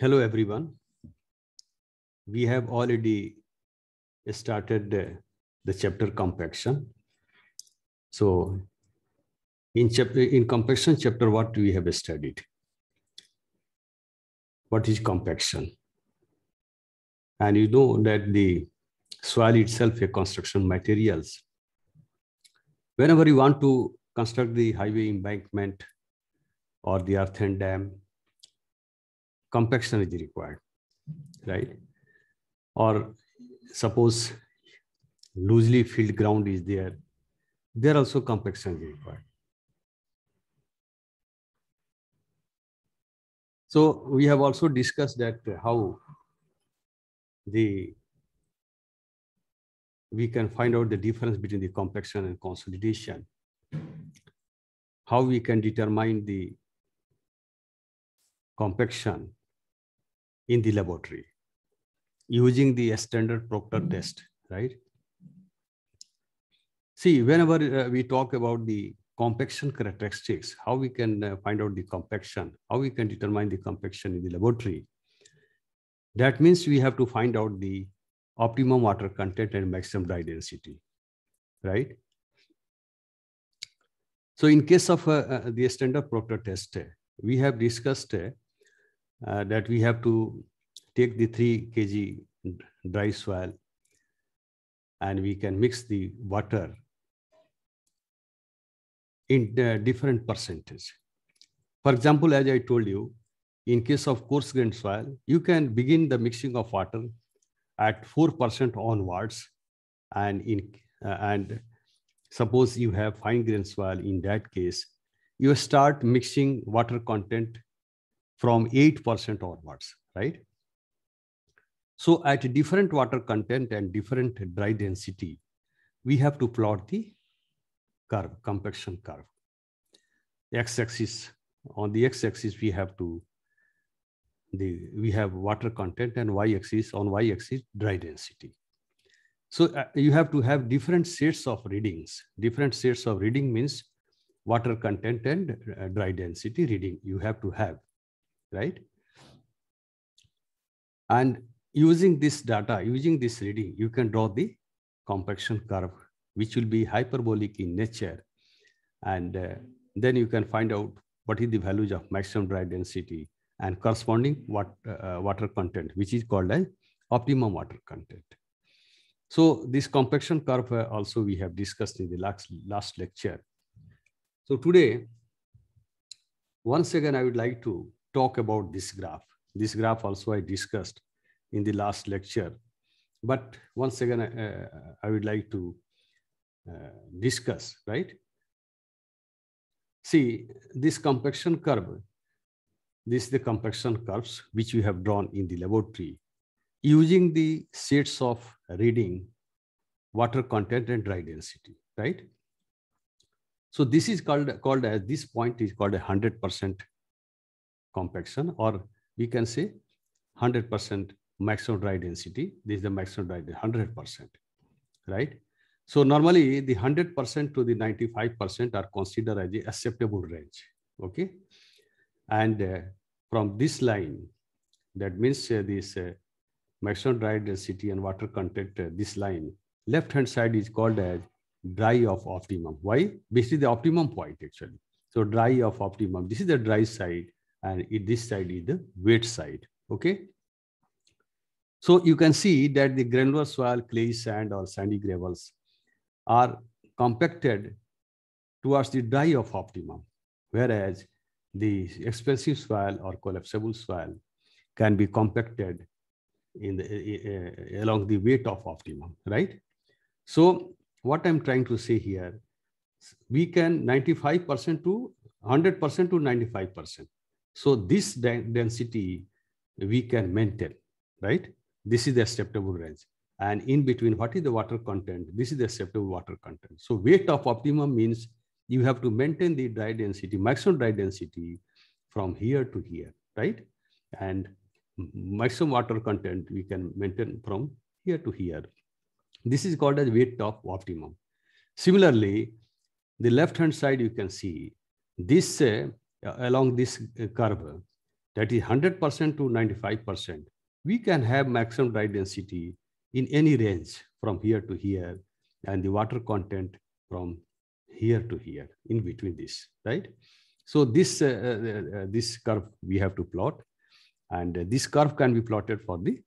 Hello, everyone. We have already started the chapter compaction. So in chapter in compaction chapter, what we have studied? What is compaction? And you know that the soil itself a construction materials. Whenever you want to construct the highway embankment or the earthen dam compaction is required, right? Or suppose loosely filled ground is there, there also compaction is required. So we have also discussed that how the we can find out the difference between the compaction and consolidation. How we can determine the compaction in the laboratory using the standard Proctor mm-hmm. test, right? See, whenever uh, we talk about the compaction characteristics, how we can uh, find out the compaction, how we can determine the compaction in the laboratory. That means we have to find out the optimum water content and maximum dry density, right? So in case of uh, uh the standard Proctor test, we have discussed uh, uh, that we have to take the 3 kg dry soil and we can mix the water in uh, different percentage. For example, as I told you, in case of coarse grained soil, you can begin the mixing of water at 4% onwards. And, in, uh, and suppose you have fine grain soil in that case, you start mixing water content from 8% onwards, right? So at different water content and different dry density, we have to plot the curve, compaction curve. X-axis, on the x-axis, we have to, the, we have water content and y-axis, on y-axis, dry density. So uh, you have to have different sets of readings. Different sets of reading means water content and uh, dry density reading you have to have right? And using this data, using this reading, you can draw the compaction curve, which will be hyperbolic in nature. And uh, then you can find out what is the values of maximum dry density and corresponding what, uh, water content, which is called as optimum water content. So this compaction curve uh, also we have discussed in the last, last lecture. So today, once again, I would like to talk about this graph. This graph also I discussed in the last lecture. But once again, uh, I would like to uh, discuss, right? See, this compaction curve, this is the compaction curves which we have drawn in the laboratory using the states of reading, water content and dry density, right? So this is called, called as, this point is called a 100% compaction, or we can say 100% maximum dry density. This is the maximum dry density, 100%, right? So normally the 100% to the 95% are considered as the acceptable range, okay? And uh, from this line, that means uh, this uh, maximum dry density and water content, uh, this line, left-hand side is called as dry of optimum. Why? This is the optimum point actually. So dry of optimum. This is the dry side and this side is the wet side. Okay. So you can see that the granular soil, clay, sand or sandy gravels are compacted towards the dry of optimum, whereas the expansive soil or collapsible soil can be compacted in the, uh, along the weight of optimum, right? So what I'm trying to say here, we can 95% to 100% to 95%. So this density we can maintain, right? This is the acceptable range. And in between, what is the water content? This is the acceptable water content. So weight of optimum means you have to maintain the dry density, maximum dry density from here to here, right? And maximum water content we can maintain from here to here. This is called as weight of optimum. Similarly, the left hand side you can see this uh, uh, along this uh, curve, that is 100% to 95%, we can have maximum dry density in any range from here to here and the water content from here to here in between this, right? So this, uh, uh, uh this curve we have to plot and this curve can be plotted for the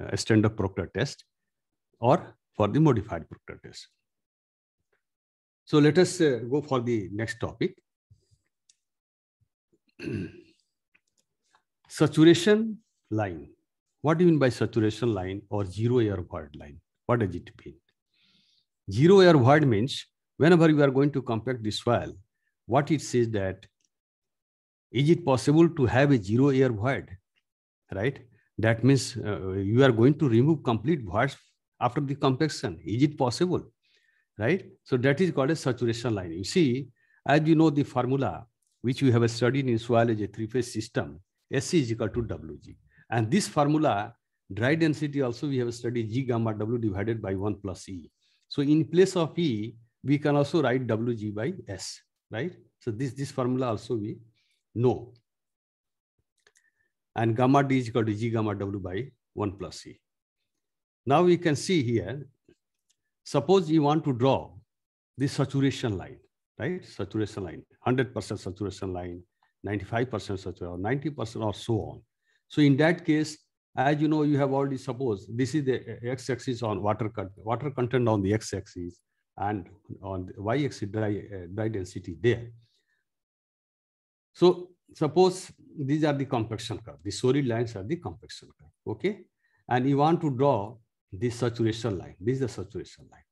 uh, standard Proctor test or for the modified Proctor test. So let us go for the next topic saturation line. What do you mean by saturation line or zero air void line? What does it mean? Zero air void means whenever you are going to compact this soil, what it says that is it possible to have a zero air void, right? That means uh, you are going to remove complete voids after the compaction. Is it possible, right? So that is called a saturation line. You see, as you know the formula, which we have studied in soil as a three-phase system, SC is equal to WG. And this formula, dry density also we have studied G gamma W divided by 1 plus E. So in place of E, we can also write WG by S, right? So this, this formula also we know. And gamma D is equal to G gamma W by 1 plus E. Now we can see here, suppose you want to draw the saturation line, right? Saturation line. 100% saturation line, 95% saturation, 90% or so on. So in that case, as you know, you have already supposed this is the x-axis on water, water content on the x-axis and on the y-axis dry, uh, dry density there. So suppose these are the compaction curve. The solid lines are the compaction curve. Okay. And you want to draw this saturation line. This is the saturation line.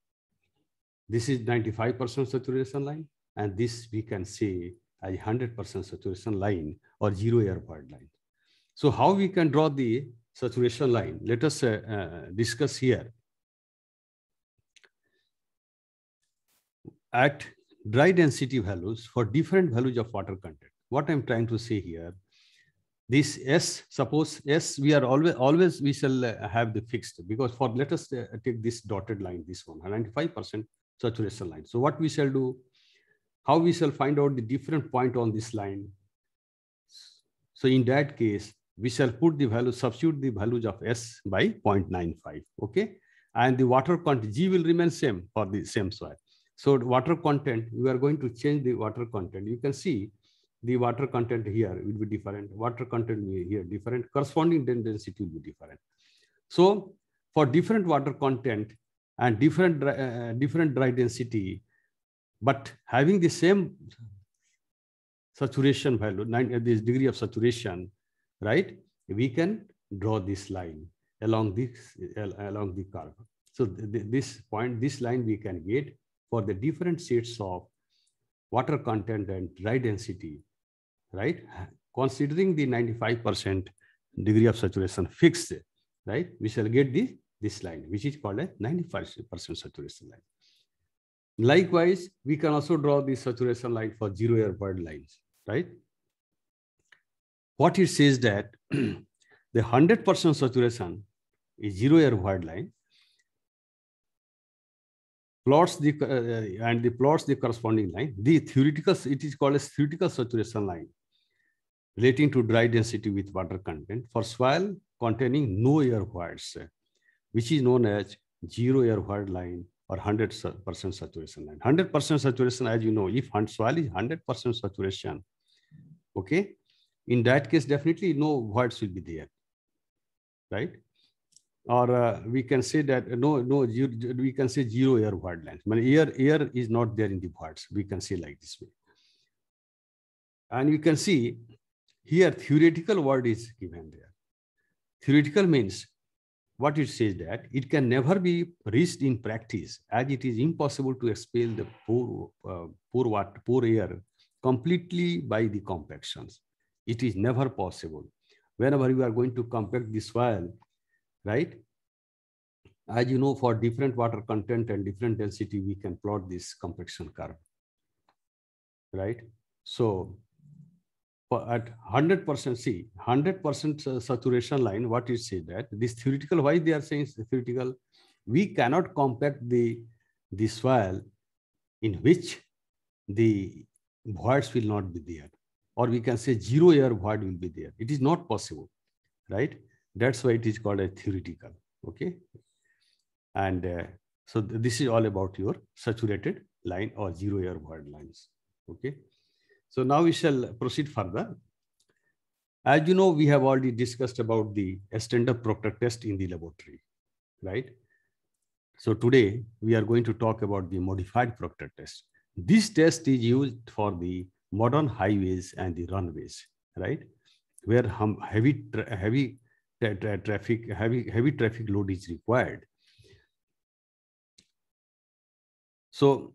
This is 95% saturation line. And this we can say as 100% saturation line or zero void line. So how we can draw the saturation line? Let us uh, uh, discuss here. At dry density values for different values of water content. What I'm trying to say here, this S, suppose S, we are always, always we shall uh, have the fixed because for, let us uh, take this dotted line, this one, 95% saturation line. So what we shall do, how we shall find out the different point on this line. So in that case, we shall put the value, substitute the values of S by 0.95, okay? And the water content, G will remain same for the same soil. So water content, we are going to change the water content. You can see the water content here will be different. Water content here different. Corresponding density will be different. So for different water content and different, uh, different dry density, but having the same saturation value, uh, this degree of saturation, right? We can draw this line along this along the curve. So th this point, this line we can get for the different states of water content and dry density, right? Considering the 95% degree of saturation fixed, right? We shall get the, this line, which is called a 95% saturation line. Likewise, we can also draw the saturation line for zero air void lines, right? What it says that the 100% saturation is zero air void line, plots the, uh, uh, and the plots the corresponding line. The theoretical, it is called as theoretical saturation line relating to dry density with water content for soil containing no air voids, which is known as zero air void line or 100% saturation line. 100% saturation, as you know, if soil is 100% saturation, okay, in that case, definitely no voids will be there, right? Or uh, we can say that no, no, we can say zero air void lines. I mean, air, air is not there in the voids. We can say like this way. And you can see here theoretical word is given there. Theoretical means what it says that it can never be reached in practice as it is impossible to expel the poor, uh, poor, water, poor air completely by the compactions. It is never possible. Whenever you are going to compact this soil, right? As you know, for different water content and different density, we can plot this compaction curve, right? So at 100% see 100% uh, saturation line what it say that this theoretical why they are saying theoretical we cannot compact the this soil in which the voids will not be there or we can say zero air void will be there it is not possible right that's why it is called a theoretical okay and uh, so th this is all about your saturated line or zero air void lines okay so now we shall proceed further. As you know, we have already discussed about the standard proctor test in the laboratory, right? So today we are going to talk about the modified proctor test. This test is used for the modern highways and the runways, right? Where heavy, tra heavy tra tra traffic, heavy, heavy traffic load is required. So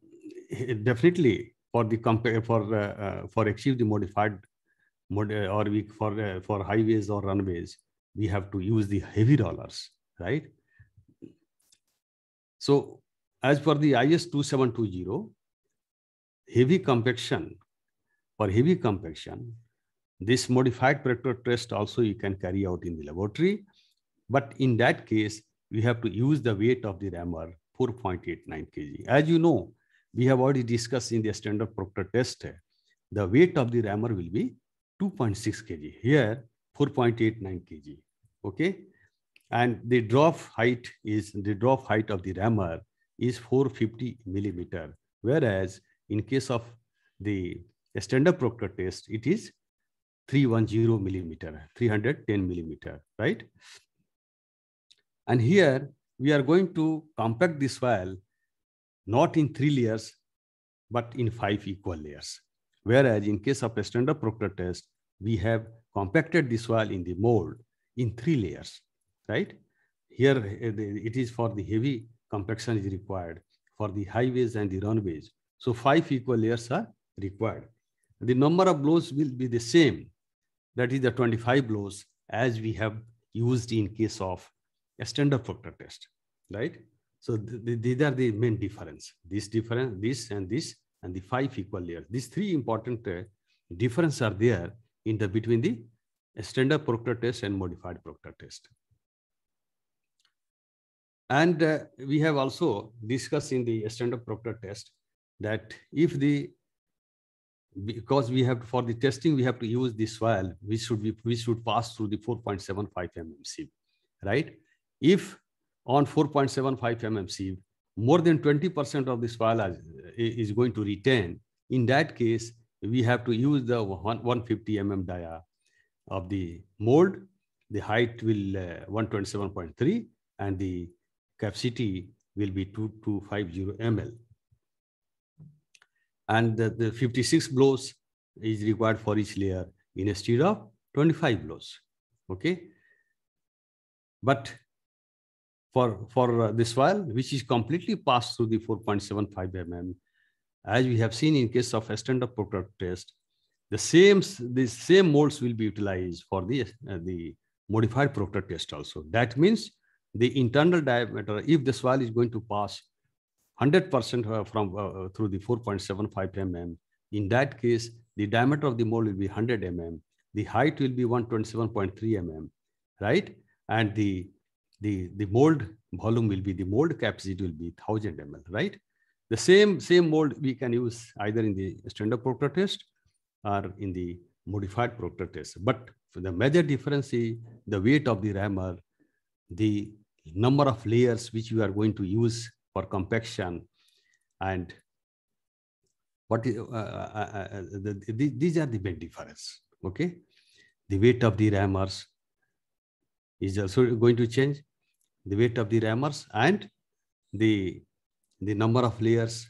definitely for the compare for uh, uh, for achieve the modified mod uh, or we for for highways or runways we have to use the heavy rollers right so as per the is 2720 heavy compaction for heavy compaction this modified pressure test also you can carry out in the laboratory but in that case we have to use the weight of the rammer 4.89 kg as you know we have already discussed in the standard proctor test, the weight of the rammer will be 2.6 kg. Here, 4.89 kg. Okay. And the drop height is the drop height of the rammer is 450 millimeter. Whereas in case of the standard proctor test, it is 310 millimeter, 310 millimeter, right? And here we are going to compact this file not in three layers, but in five equal layers. Whereas in case of a standard Proctor test, we have compacted this soil in the mold in three layers, right? Here it is for the heavy compaction is required for the highways and the runways. So five equal layers are required. The number of blows will be the same. That is the 25 blows as we have used in case of a standard proctor test, right? So th th these are the main difference. This difference, this and this, and the five equal layers. These three important uh, difference are there in the between the standard proctor test and modified proctor test. And uh, we have also discussed in the standard proctor test that if the because we have for the testing we have to use this soil we should be we should pass through the 4.75 mmc right if on 4.75 mmC, more than 20% of this file is going to retain. In that case, we have to use the 150 mm dia of the mold. The height will uh, 127.3 and the capacity will be 2250 ml. And the, the 56 blows is required for each layer instead of 25 blows. Okay. But for, for uh, this vial, which is completely passed through the 4.75 mm. As we have seen in case of standard product test, the same, the same molds will be utilized for the, uh, the modified proctor test also. That means the internal diameter, if the swell is going to pass 100% uh, from uh, uh, through the 4.75 mm, in that case, the diameter of the mold will be 100 mm. The height will be 127.3 mm, right? And the the, the mold volume will be, the mold capacity will be 1000 ml, right? The same, same mold we can use either in the standard proctor test or in the modified proctor test. But the major difference is the weight of the rammer, the number of layers which you are going to use for compaction, and what uh, uh, uh, uh the, the, these are the main difference. Okay, the weight of the rammers is also going to change the weight of the rammers and the, the number of layers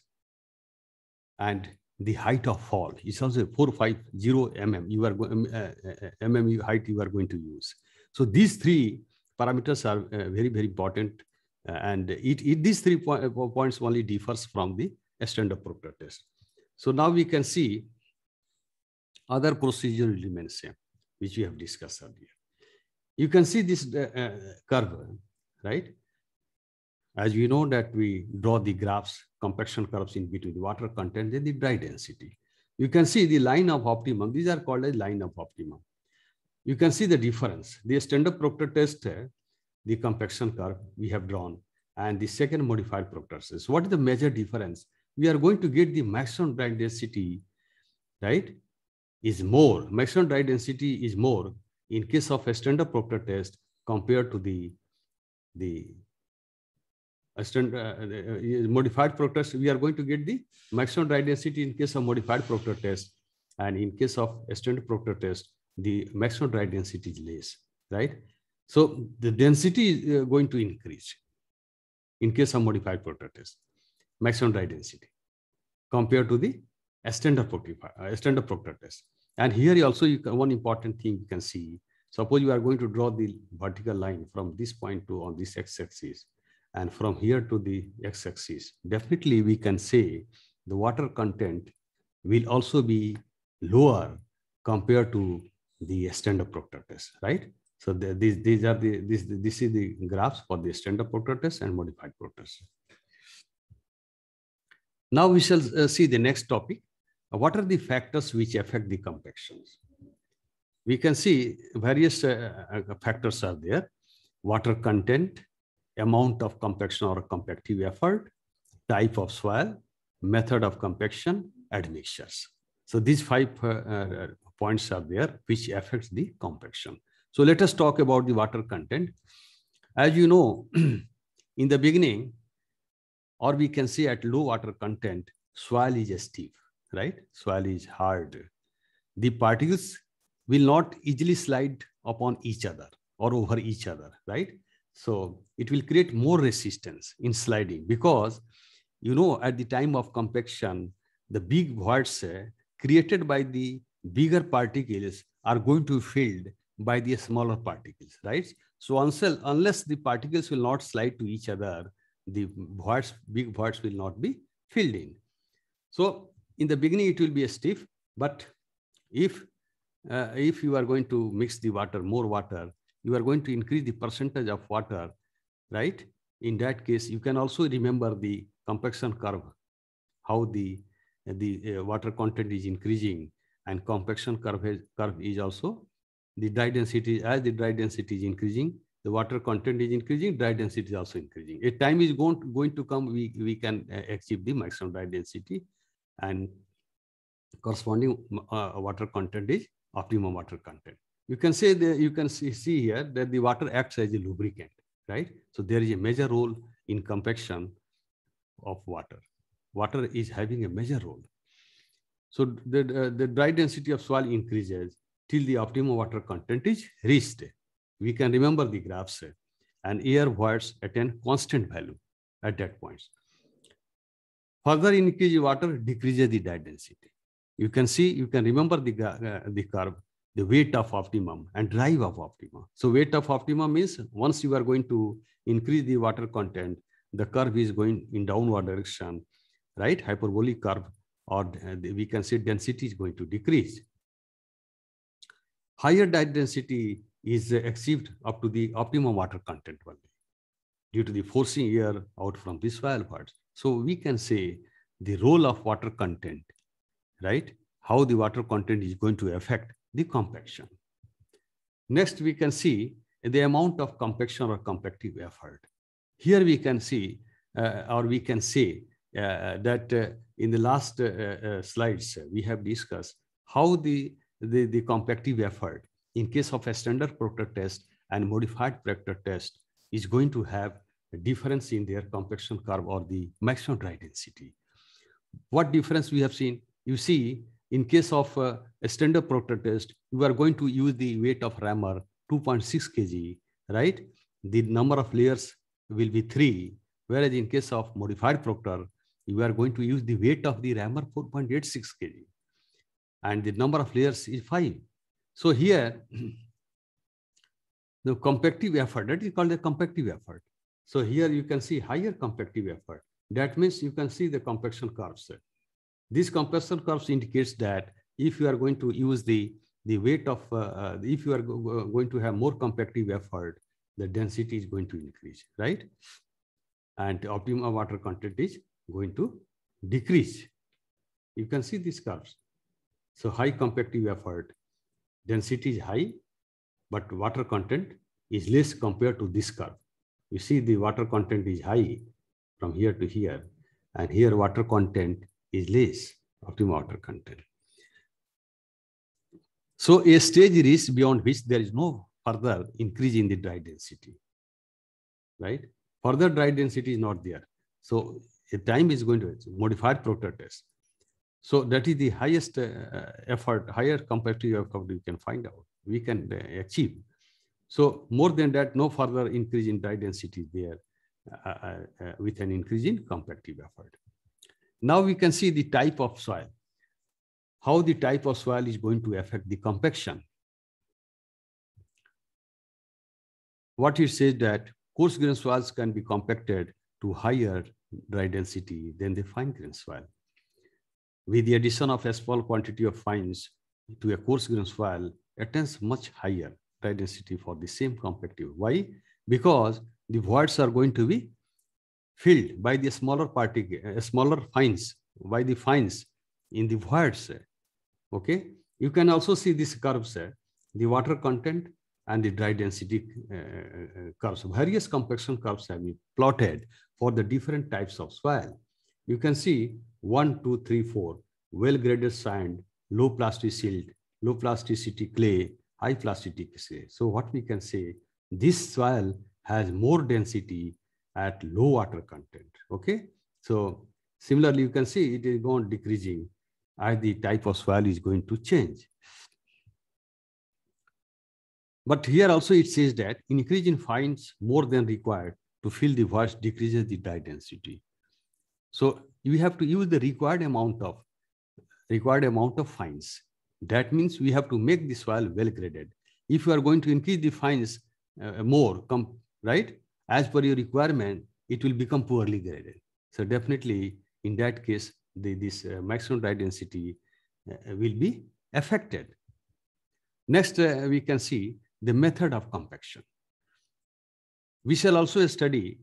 and the height of fall. It's also 450 mm. You are mm, uh, uh, mm height you are going to use. So these three parameters are uh, very very important, uh, and it, it these three po uh, points only differs from the standard proctor test. So now we can see other procedure dimension which we have discussed earlier. You can see this uh, curve right? As we know that we draw the graphs, compaction curves in between the water content and the dry density. You can see the line of optimum. These are called as line of optimum. You can see the difference. The standard Proctor test, uh, the compaction curve we have drawn, and the second modified Proctor test. What is the major difference? We are going to get the maximum dry density, right? Is more. Maximum dry density is more in case of a standard Proctor test compared to the the assistant uh, uh, modified proctor test. we are going to get the maximum dry density in case of modified proctor test and in case of assistant proctor test the maximum dry density is less right so the density is uh, going to increase in case of modified proctor test maximum dry density compared to the standard proctor, uh, standard proctor test and here also you can, one important thing you can see Suppose you are going to draw the vertical line from this point to on this x-axis and from here to the x-axis. Definitely we can say the water content will also be lower compared to the standard proctor test, right? So the, these, these are the, this, this is the graphs for the standard proctor test and modified proctor test. Now we shall uh, see the next topic. Uh, what are the factors which affect the compactions? we can see various uh, uh, factors are there. Water content, amount of compaction or compactive effort, type of soil, method of compaction, admixtures. So these five uh, uh points are there which affects the compaction. So let us talk about the water content. As you know, in the beginning, or we can see at low water content, soil is stiff, right? Soil is hard. The particles will not easily slide upon each other or over each other, right? So it will create more resistance in sliding because, you know, at the time of compaction, the big voids eh, created by the bigger particles are going to be filled by the smaller particles, right? So unless the particles will not slide to each other, the voids, big voids will not be filled in. So in the beginning, it will be a stiff, but if uh, if you are going to mix the water, more water, you are going to increase the percentage of water, right? In that case, you can also remember the compaction curve, how the, uh, the uh, water content is increasing and compaction curve, is, curve is also the dry density, as the dry density is increasing, the water content is increasing, dry density is also increasing. If time is going to, going to come, we, we can uh, achieve the maximum dry density and corresponding uh, water content is optimum water content. You can say that you can see, see here that the water acts as a lubricant, right? So there is a major role in compaction of water. Water is having a major role. So the, the dry density of soil increases till the optimum water content is reached. We can remember the graphs and air voids attain constant value at that point. Further increase water decreases the dry density. You can see, you can remember the, uh, the curve, the weight of optimum and drive of optimum. So weight of optimum means once you are going to increase the water content, the curve is going in downward direction, right? Hyperbolic curve or uh, we can say density is going to decrease. Higher density is achieved up to the optimum water content only due to the forcing air out from the soil parts. So we can say the role of water content right? How the water content is going to affect the compaction. Next, we can see the amount of compaction or compactive effort. Here we can see, uh, or we can say uh, that uh, in the last uh, uh, slides, we have discussed how the, the, the compactive effort in case of a standard proctor test and modified proctor test is going to have a difference in their compaction curve or the maximum dry density. What difference we have seen? you see, in case of uh, a standard test, you are going to use the weight of rammer 2.6 kg, right? The number of layers will be three. Whereas in case of modified proctor, you are going to use the weight of the rammer 4.86 kg. And the number of layers is five. So here, the compactive effort, that is called the compactive effort. So here you can see higher compactive effort. That means you can see the compaction curves. This compression curve indicates that if you are going to use the, the weight of, uh, uh if you are go going to have more compactive effort, the density is going to increase, right? And optimum water content is going to decrease. You can see these curves. So high compactive effort, density is high, but water content is less compared to this curve. You see the water content is high from here to here, and here water content is less of water content. So a stage is reached beyond which there is no further increase in the dry density, right? Further dry density is not there. So a time is going to reach, modified test. So that is the highest uh, uh effort, higher competitive effort we can find out, we can uh, achieve. So more than that, no further increase in dry density there uh, uh, uh, with an increase in competitive effort. Now we can see the type of soil, how the type of soil is going to affect the compaction. What it says that coarse grain soils can be compacted to higher dry density than the fine grain soil. With the addition of a small quantity of fines to a coarse grain soil attains much higher dry density for the same compactive. Why? Because the voids are going to be filled by the smaller particle, uh, smaller fines, by the fines in the voids. Okay, you can also see these curves, the water content and the dry density uh, uh, curves. Various compaction curves have been plotted for the different types of soil. You can see one, two, three, four, well-graded sand, low silt, low plasticity clay, high plasticity clay. So what we can say, this soil has more density at low water content. Okay. So similarly, you can see it is going decreasing as the type of soil is going to change. But here also it says that increasing fines more than required to fill the voids decreases the dye density. So you have to use the required amount of required amount of fines. That means we have to make the soil well graded. If you are going to increase the fines uh, more, right? as per your requirement, it will become poorly graded. So definitely in that case, the, this uh, maximum dry density uh, will be affected. Next, uh, we can see the method of compaction. We shall also study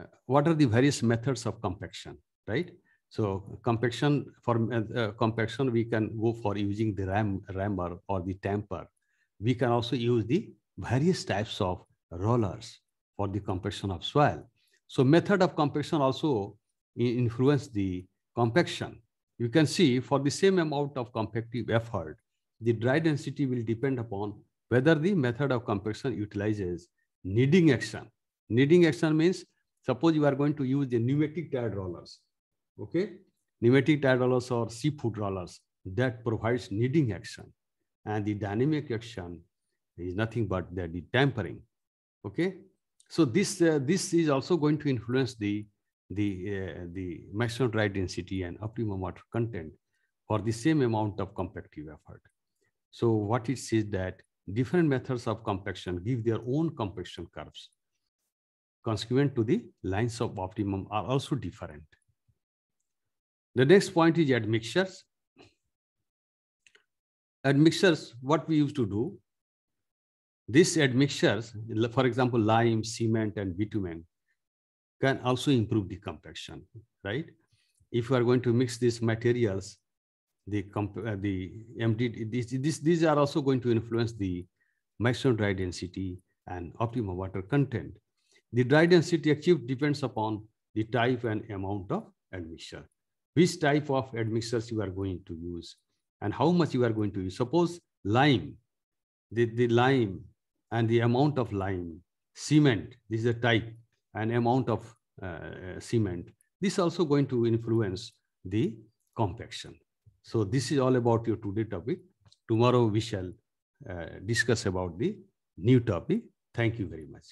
uh, what are the various methods of compaction, right? So compaction for uh, uh, compaction, we can go for using the ram, rammer or the tamper. We can also use the various types of rollers for the compaction of soil. So method of compaction also influence the compaction. You can see for the same amount of compactive effort, the dry density will depend upon whether the method of compaction utilizes kneading action. Kneading action means suppose you are going to use the pneumatic tire rollers, okay? Pneumatic tire rollers or seafood rollers that provides kneading action. And the dynamic action is nothing but the, the tampering, okay? So this, uh, this is also going to influence the, the, uh, the maximum dry density and optimum water content for the same amount of compactive effort. So what it says that different methods of compaction give their own compaction curves consequent to the lines of optimum are also different. The next point is admixtures. Admixtures, what we used to do, these admixtures, for example, lime, cement, and bitumen, can also improve the compaction, right? If you are going to mix these materials, the, uh, the MD, these, these, these are also going to influence the maximum dry density and optimum water content. The dry density achieved depends upon the type and amount of admixture. Which type of admixtures you are going to use and how much you are going to use. Suppose lime, the, the lime and the amount of lime, cement, this is the type and amount of uh, uh, cement. This also going to influence the compaction. So this is all about your today topic. Tomorrow we shall uh, discuss about the new topic. Thank you very much.